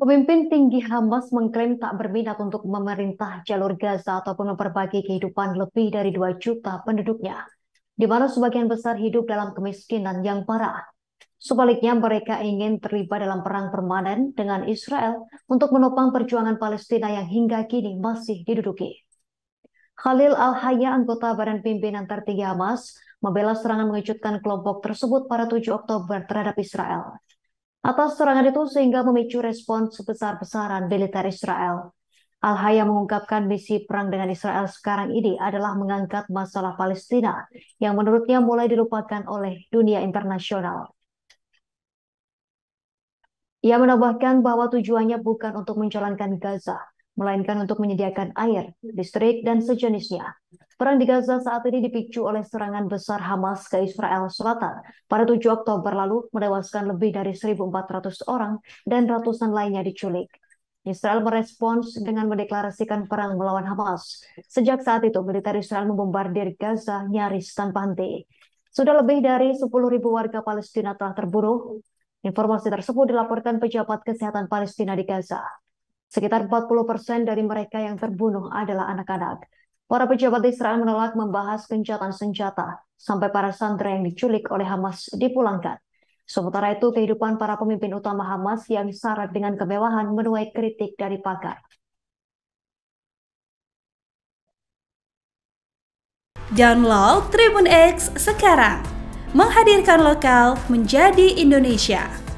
Pemimpin tinggi Hamas mengklaim tak berminat untuk memerintah jalur Gaza ataupun memperbagi kehidupan lebih dari 2 juta penduduknya, di mana sebagian besar hidup dalam kemiskinan yang parah. Sebaliknya, mereka ingin terlibat dalam perang permanen dengan Israel untuk menopang perjuangan Palestina yang hingga kini masih diduduki. Khalil Al-Hayya, anggota Badan Pimpinan Tertinggi Hamas, membela serangan mengejutkan kelompok tersebut pada 7 Oktober terhadap Israel atas serangan itu sehingga memicu respon sebesar-besaran militer Israel. Al-Haya mengungkapkan misi perang dengan Israel sekarang ini adalah mengangkat masalah Palestina yang menurutnya mulai dilupakan oleh dunia internasional. Ia menambahkan bahwa tujuannya bukan untuk menjalankan Gaza, melainkan untuk menyediakan air, listrik, dan sejenisnya Perang di Gaza saat ini dipicu oleh serangan besar Hamas ke Israel Selatan. Pada 7 Oktober lalu, menewaskan lebih dari 1.400 orang dan ratusan lainnya diculik. Israel merespons dengan mendeklarasikan perang melawan Hamas. Sejak saat itu, militer Israel membombardir Gaza nyaris tanpa henti. Sudah lebih dari 10.000 warga Palestina telah terbunuh. Informasi tersebut dilaporkan pejabat kesehatan Palestina di Gaza. Sekitar 40 persen dari mereka yang terbunuh adalah anak-anak. Para pejabat Israel menolak membahas kencatan senjata sampai para sandera yang diculik oleh Hamas dipulangkan. Sementara itu, kehidupan para pemimpin utama Hamas yang syarat dengan kemewahan menuai kritik dari pakar. Download Tribun X sekarang, menghadirkan lokal menjadi Indonesia.